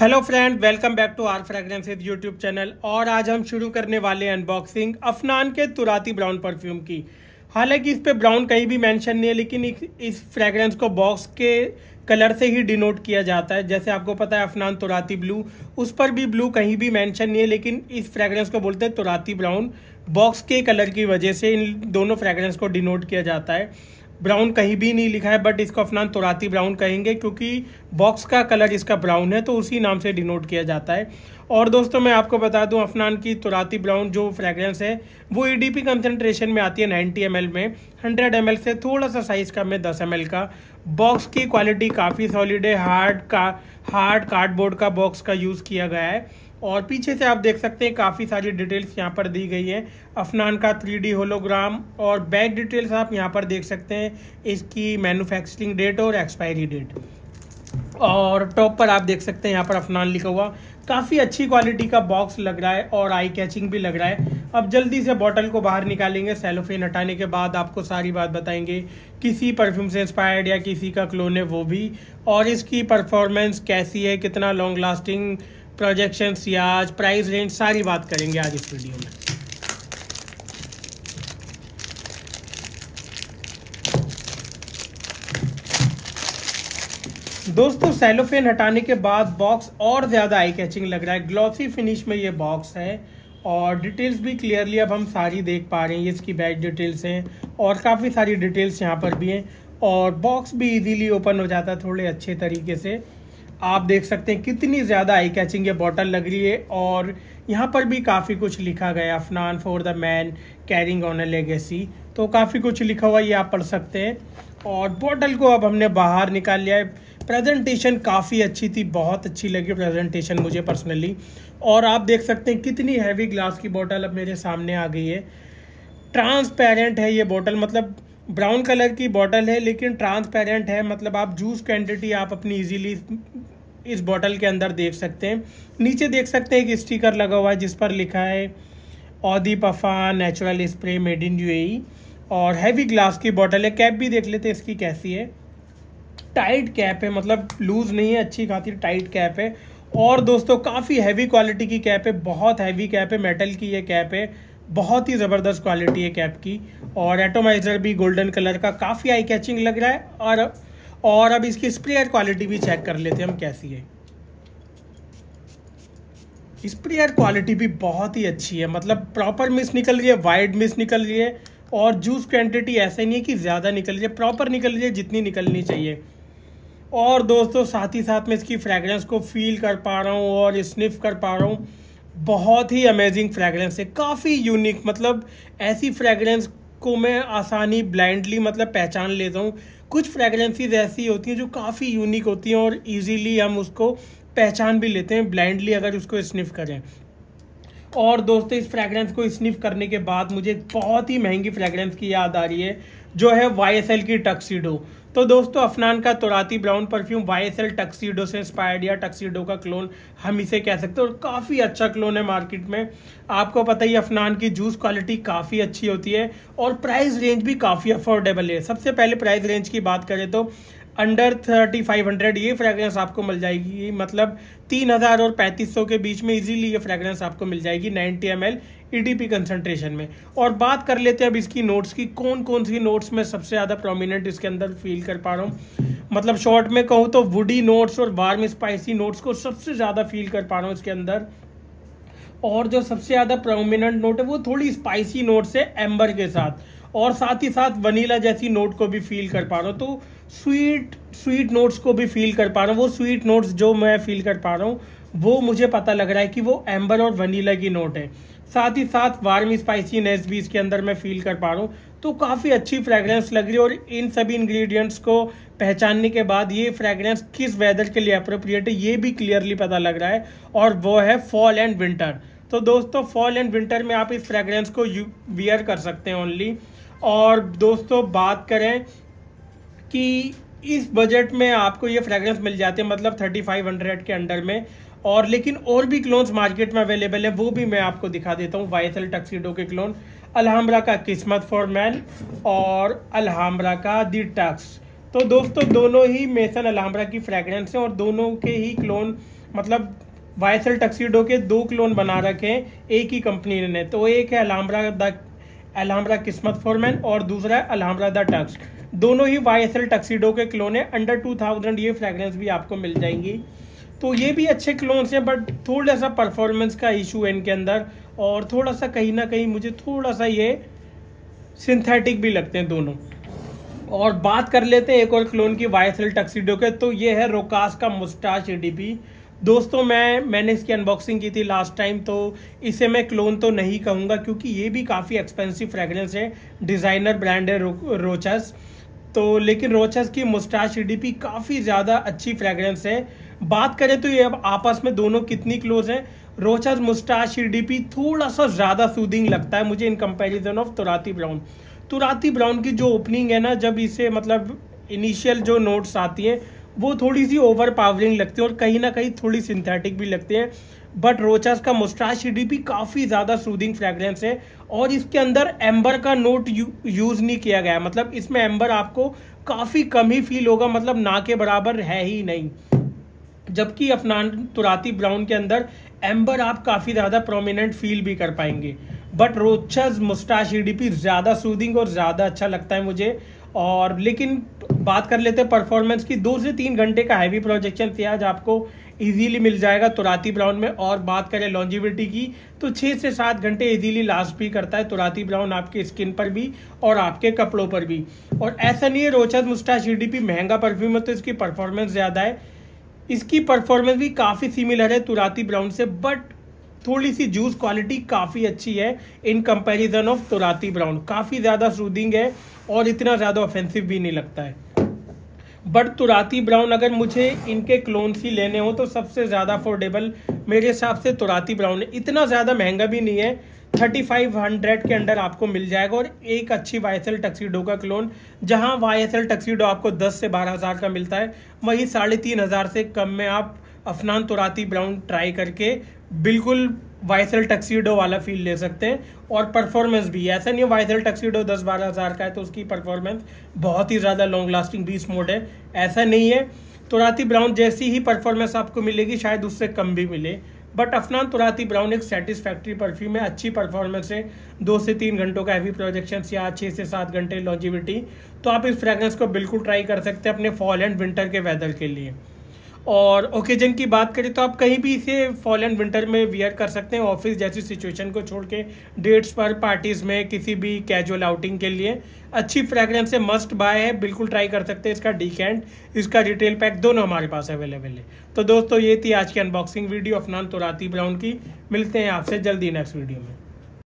hello friend welcome back to our fragrances YouTube channel और आज हम शुरू करने वाले अनबॉक्सिंग अफनान के तुराती ब्राउन परफ्यूम की हालांकि इस पे ब्राउन कहीं भी मेंशन नहीं है लेकिन इस फ्रेगरेंस को बॉक्स के कलर से ही डिनोट किया जाता है जैसे आपको पता है अफनान तुराती ब्लू उस पर भी ब्लू कहीं भी मैंशन नहीं है लेकिन इस फ्रेगरेंस को बोलते हैं तुराती ब्राउन बॉक्स के कलर की वजह से इन दोनों फ्रेगरेंस को डिनोट किया जाता है ब्राउन कहीं भी नहीं लिखा है बट इसको अफनान तुराती ब्राउन कहेंगे क्योंकि बॉक्स का कलर इसका ब्राउन है तो उसी नाम से डिनोट किया जाता है और दोस्तों मैं आपको बता दूं अफनान की तुराती ब्राउन जो फ्रेग्रेंस है वो ई डी पी कंसनट्रेशन में आती है 90 एम में 100 एम से थोड़ा सा साइज़ कम है 10 एम का बॉक्स की क्वालिटी काफ़ी सॉलिड है हार्ड का हार्ड कार्डबोर्ड का बॉक्स का यूज़ किया गया है और पीछे से आप देख सकते हैं काफ़ी सारी डिटेल्स यहाँ पर दी गई है अफनान का थ्री होलोग्राम और बैक डिटेल्स आप यहाँ पर देख सकते हैं इसकी मैन्युफैक्चरिंग डेट और एक्सपायरी डेट और टॉप पर आप देख सकते हैं यहाँ पर अफनान लिखा हुआ काफ़ी अच्छी क्वालिटी का बॉक्स लग रहा है और आई कैचिंग भी लग रहा है अब जल्दी से बॉटल को बाहर निकालेंगे सेलोफेन हटाने के बाद आपको सारी बात बताएंगे किसी परफ्यूम से इंस्पायर्ड या किसी का क्लोन है वो भी और इसकी परफॉर्मेंस कैसी है कितना लॉन्ग लास्टिंग प्रोजेक्शन सियाज प्राइस रेंज सारी बात करेंगे आज इस वीडियो में दोस्तों सेलोफेन हटाने के बाद बॉक्स और ज़्यादा आई कैचिंग लग रहा है ग्लॉसी फिनिश में ये बॉक्स है और डिटेल्स भी क्लियरली अब हम सारी देख पा रहे हैं ये इसकी बैक डिटेल्स हैं और काफ़ी सारी डिटेल्स यहाँ पर भी हैं और बॉक्स भी इजीली ओपन हो जाता है थोड़े अच्छे तरीके से आप देख सकते हैं कितनी ज़्यादा आई कैचिंग ये बॉटल लग रही है और यहाँ पर भी काफ़ी कुछ लिखा गया Afnan for the man carrying on a legacy तो काफ़ी कुछ लिखा हुआ ये आप पढ़ सकते हैं और बॉटल को अब हमने बाहर निकाल लिया है प्रेजेंटेशन काफ़ी अच्छी थी बहुत अच्छी लगी प्रेजेंटेशन मुझे पर्सनली और आप देख सकते हैं कितनी हैवी ग्लास की बोतल अब मेरे सामने आ गई है ट्रांसपेरेंट है ये बोतल मतलब ब्राउन कलर की बॉटल है लेकिन ट्रांसपेरेंट है मतलब आप जूस क्वान्टिटी आप अपनी ईजीली इस बॉटल के अंदर देख सकते हैं नीचे देख सकते हैं एक स्टिकर लगा हुआ है जिस पर लिखा है औदी पफा नेचुरल स्प्रे मेड इन यू और हैवी ग्लास की बॉटल है कैप भी देख लेते हैं इसकी कैसी है टाइट कैप है मतलब लूज़ नहीं है अच्छी खासी टाइट कैप है और दोस्तों काफ़ी हैवी क्वालिटी की कैप है बहुत हैवी कैप है मेटल की ये कैप है बहुत ही ज़बरदस्त क्वालिटी है कैप की और एटोमाइज़र भी गोल्डन कलर का काफ़ी आई कैचिंग लग रहा है और और अब इसकी स्प्रेयर क्वालिटी भी चेक कर लेते हैं हम कैसी है स्प्रेयर क्वालिटी भी बहुत ही अच्छी है मतलब प्रॉपर मिस निकल रही है वाइड मिस निकल रही है और जूस क्वांटिटी ऐसे नहीं है कि ज़्यादा निकल रही है प्रॉपर निकल रही है जितनी निकलनी चाहिए और दोस्तों साथ ही साथ में इसकी फ्रेगरेंस को फील कर पा रहा हूँ और स्निफ कर पा रहा हूँ बहुत ही अमेजिंग फ्रेगरेंस है काफ़ी यूनिक मतलब ऐसी फ्रेगरेंस को मैं आसानी ब्लाइंडली मतलब पहचान लेता हूँ कुछ फ्रेगरेंसीज ऐसी होती हैं जो काफ़ी यूनिक होती हैं और इजीली हम उसको पहचान भी लेते हैं ब्लाइंडली अगर उसको स्निफ करें और दोस्तों इस फ्रेगरेंस को स्निफ करने के बाद मुझे एक बहुत ही महंगी फ्रेगरेंस की याद आ रही है जो है वाई की टक्सीडो तो दोस्तों अफनान का Turathi brown perfume Y S L tuxedo से इंस्पायर्ड या टक्सीडो का क्लोन हम इसे कह सकते हैं और काफ़ी अच्छा क्लोन है मार्केट में आपको पता ही अफनान की जूस क्वालिटी काफ़ी अच्छी होती है और प्राइस रेंज भी काफ़ी अफोर्डेबल है सबसे पहले प्राइस रेंज की बात करें तो अंडर थर्टी फाइव हंड्रेड ये फ्रेगरेंस आपको मिल जाएगी मतलब तीन हज़ार और पैंतीस सौ के बीच में इजीली ये फ्रेगरेंस आपको मिल जाएगी ninety M L EDP concentration में और बात कर लेते हैं अब इसकी नोट्स की कौन कौन सी नोट्स में सबसे ज़्यादा प्रोमिनेंट इसके अंदर फील कर पा रहा हूँ मतलब शॉर्ट में कहूँ तो वुडी नोट्स और वार्म स्पाइसी नोट्स को सबसे ज़्यादा फील कर पा रहा हूँ इसके अंदर और जो सबसे ज़्यादा प्रोमिनेंट नोट है वो थोड़ी स्पाइसी नोट्स है एम्बर के साथ और साथ ही साथ वनीला जैसी नोट को भी फील कर पा रहा हूँ तो स्वीट स्वीट नोट्स को भी फील कर पा रहा हूँ वो स्वीट नोट्स जो मैं फील कर पा रहा हूँ वो मुझे पता लग रहा है कि वो एम्बर और वनीला की नोट है साथ ही साथ वार्म स्पाइसीनेस भी इसके अंदर मैं फील कर पा रहा हूँ तो काफ़ी अच्छी फ्रेगरेंस लग रही है और इन सभी इंग्रेडिएंट्स को पहचानने के बाद ये फ्रेगरेंस किस वेदर के लिए अप्रोप्रिएट है ये भी क्लियरली पता लग रहा है और वो है फॉल एंड विंटर तो दोस्तों फॉल एंड विंटर में आप इस फ्रेगरेंस को वियर कर सकते हैं ओनली और दोस्तों बात करें कि इस बजट में आपको ये फ्रेगरेंस मिल जाते हैं मतलब थर्टी फाइव हंड्रेड के अंडर में और लेकिन और भी क्लोन्स मार्केट में अवेलेबल है वो भी मैं आपको दिखा देता हूँ वाई एस एल टक्सीडो के क्लोन अलहमरा का किस्मत फॉर मैन और अलहमरा का दी टक्स तो दोस्तों दोनों ही मेसन अलहमरा की फ्रेगरेंस हैं और दोनों के ही क्लोन मतलब वाई टक्सीडो के दो क्लोन बना रखे हैं एक ही कंपनी ने तो एक है अलहमरा द अलहमरा किस्मत फोरमैन और दूसरा है अलामरा द टक्स दोनों ही वाई एस एल टक्सीडो के क्लोन है अंडर टू थाउजेंड ये फ्रेगरेंस भी आपको मिल जाएंगी तो ये भी अच्छे क्लोन्स हैं बट थोड़ा सा परफॉर्मेंस का इशू है इनके अंदर और थोड़ा सा कहीं ना कहीं मुझे थोड़ा सा ये सिंथेटिक भी लगते हैं दोनों और बात कर लेते हैं एक और क्लोन की वाई एस एल टक्सीडो के तो ये है रोकास का मुस्टाश ए डी पी दोस्तों मैं मैंने इसकी अनबॉक्सिंग की थी लास्ट टाइम तो इसे मैं क्लोन तो नहीं कहूँगा क्योंकि ये भी काफ़ी एक्सपेंसिव फ्रेगरेंस है डिज़ाइनर ब्रांड है रो, रोचस तो लेकिन रोचस की मुस्टाश डी काफ़ी ज़्यादा अच्छी फ्रेगरेंस है बात करें तो ये अब आपस में दोनों कितनी क्लोज हैं रोचस मुस्टाश डी थोड़ा सा ज़्यादा सूदिंग लगता है मुझे इन comparison of Turathi Brown Turathi Brown की जो ओपनिंग है ना जब इसे मतलब इनिशियल जो नोट्स आती हैं वो थोड़ी सी ओवर पावरिंग लगती है और कहीं ना कहीं थोड़ी सिंथेटिक भी लगते हैं बट रोचास का मुस्टाश शिडी भी काफ़ी ज़्यादा सूदिंग फ्रेगरेंस है और इसके अंदर एम्बर का नोट यू, यूज़ नहीं किया गया मतलब इसमें एम्बर आपको काफ़ी कम ही फील होगा मतलब ना के बराबर है ही नहीं जबकि अफनान तुराती ब्राउन के अंदर एम्बर आप काफ़ी ज़्यादा प्रोमिनेंट फील भी कर पाएंगे बट रोचस मुस्टाश ईडीपी ज़्यादा सूदिंग और ज़्यादा अच्छा लगता है मुझे और लेकिन बात कर लेते हैं परफॉर्मेंस की दो से तीन घंटे का हैवी प्रोजेक्शन प्याज आपको इजीली मिल जाएगा तुराती ब्राउन में और बात करें लॉन्जिविटी की तो छः से सात घंटे इजीली लास्ट भी करता है तुराती ब्राउन आपके स्किन पर भी और आपके कपड़ों पर भी और ऐसा नहीं है रोचक मुस्टा सी महंगा परफ्यूम है तो इसकी परफॉर्मेंस ज़्यादा है इसकी परफॉर्मेंस भी काफ़ी सिमिलर है तुराती ब्राउन से बट थोड़ी सी जूस क्वालिटी काफ़ी अच्छी है in comparison of Turathi Brown काफ़ी ज़्यादा सूदिंग है और इतना ज़्यादा ऑफेंसिव भी नहीं लगता है बट तुराती ब्राउन अगर मुझे इनके क्लोन्स ही लेने हो तो सबसे ज़्यादा अफोर्डेबल मेरे हिसाब से तुराती ब्राउन है इतना ज़्यादा महंगा भी नहीं है थर्टी फाइव हंड्रेड के अंडर आपको मिल जाएगा और एक अच्छी वाई एस एल टक्सीडो का क्लोन जहां वाई एस एल टक्सीडो आपको दस से बारह हज़ार का मिलता है वहीं साढ़े तीन हज़ार से कम में आप अफनान तुराती ब्राउन ट्राई करके बिल्कुल वाइसल टक्सीडो वाला फील ले सकते हैं और परफॉर्मेंस भी ऐसा नहीं है वाइसल टक्सीडो दस बारह हज़ार का है तो उसकी परफॉर्मेंस बहुत ही ज़्यादा लॉन्ग लास्टिंग बीस मोड है ऐसा नहीं है तुराती ब्राउन जैसी ही परफॉर्मेंस आपको मिलेगी शायद उससे कम भी मिले बट अफनान तुराती ब्राउन एक सेटिस्फैक्ट्री परफ्यूम है अच्छी परफॉर्मेंस है दो से तीन घंटों का हैवी प्रोजेक्शन या छः से सात घंटे लॉन्जिविटी तो आप इस फ्रेगरेंस को बिल्कुल ट्राई कर सकते हैं अपने फॉल एंड विंटर के वेदर के लिए और ओकेजन की बात करें तो आप कहीं भी इसे फॉल एंड विंटर में वियर कर सकते हैं ऑफिस जैसी सिचुएशन को छोड़ के डेट्स पर पार्टीज़ में किसी भी कैजुअल आउटिंग के लिए अच्छी फ्रेगरेंस है मस्ट बाय है बिल्कुल ट्राई कर सकते हैं इसका डी कैंड इसका रिटेल पैक दोनों हमारे पास अवेलेबल है तो दोस्तों ये थी आज की unboxing video Afnan Turathi Brown की मिलते हैं आपसे जल्दी नेक्स्ट वीडियो में